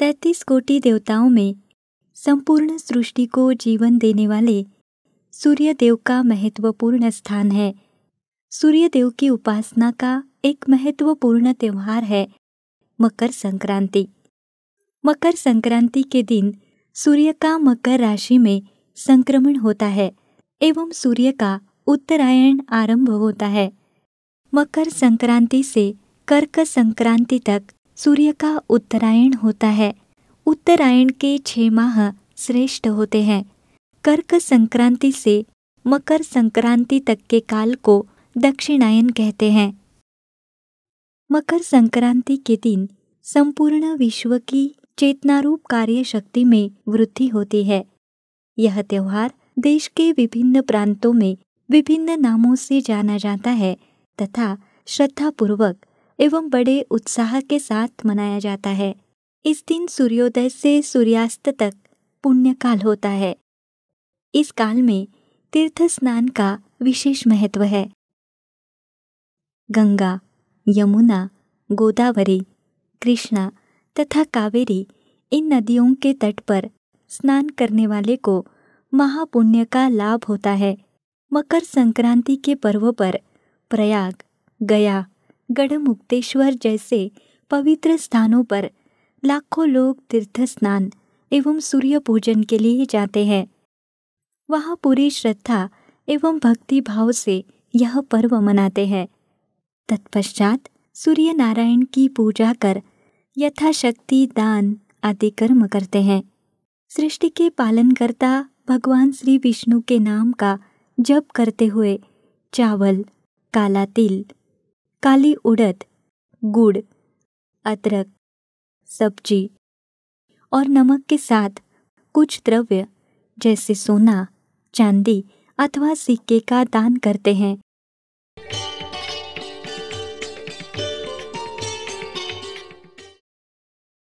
तैतीस कोटि देवताओं में संपूर्ण सृष्टि को जीवन देने वाले सूर्य देव का महत्वपूर्ण स्थान है सूर्य देव की उपासना का एक महत्वपूर्ण त्यौहार है मकर संक्रांति मकर संक्रांति के दिन सूर्य का मकर राशि में संक्रमण होता है एवं सूर्य का उत्तरायण आरंभ होता है मकर संक्रांति से कर्क संक्रांति तक सूर्य का उत्तरायण होता है उत्तरायण के छह माह श्रेष्ठ होते हैं कर्क संक्रांति से मकर संक्रांति तक के काल को दक्षिणायन कहते हैं मकर संक्रांति के दिन संपूर्ण विश्व की चेतनारूप कार्य शक्ति में वृद्धि होती है यह त्यौहार देश के विभिन्न प्रांतों में विभिन्न नामों से जाना जाता है तथा श्रद्धापूर्वक एवं बड़े उत्साह के साथ मनाया जाता है इस दिन सूर्योदय से सूर्यास्त तक पुण्य काल होता है इस काल में तीर्थ स्नान का विशेष महत्व है गंगा यमुना गोदावरी कृष्णा तथा कावेरी इन नदियों के तट पर स्नान करने वाले को महापुण्य का लाभ होता है मकर संक्रांति के पर्व पर प्रयाग गया गढ़मुक्तेश्वर जैसे पवित्र स्थानों पर लाखों लोग तीर्थ स्नान एवं सूर्य पूजन के लिए जाते हैं वहाँ पूरी श्रद्धा एवं भक्ति भाव से यह पर्व मनाते हैं तत्पश्चात सूर्य नारायण की पूजा कर यथाशक्ति दान आदि कर्म करते हैं सृष्टि के पालनकर्ता भगवान श्री विष्णु के नाम का जप करते हुए चावल काला तिल काली उड़द गुड़ अदरक सब्जी और नमक के साथ कुछ द्रव्य जैसे सोना चांदी अथवा सिक्के का दान करते हैं